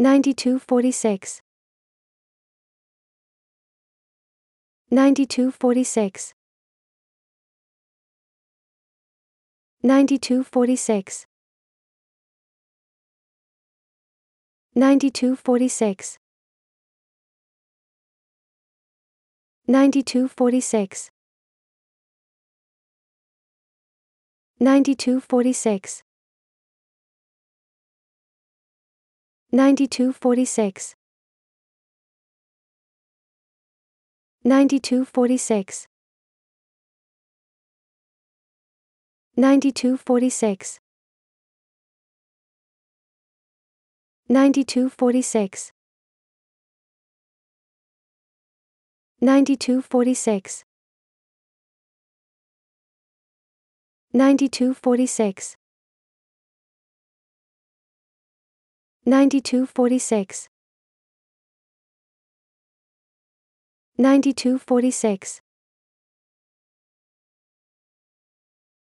9246 9246 9246 9246 9246 9246 9246 9246 9246 9246 9246 9246 9246 9246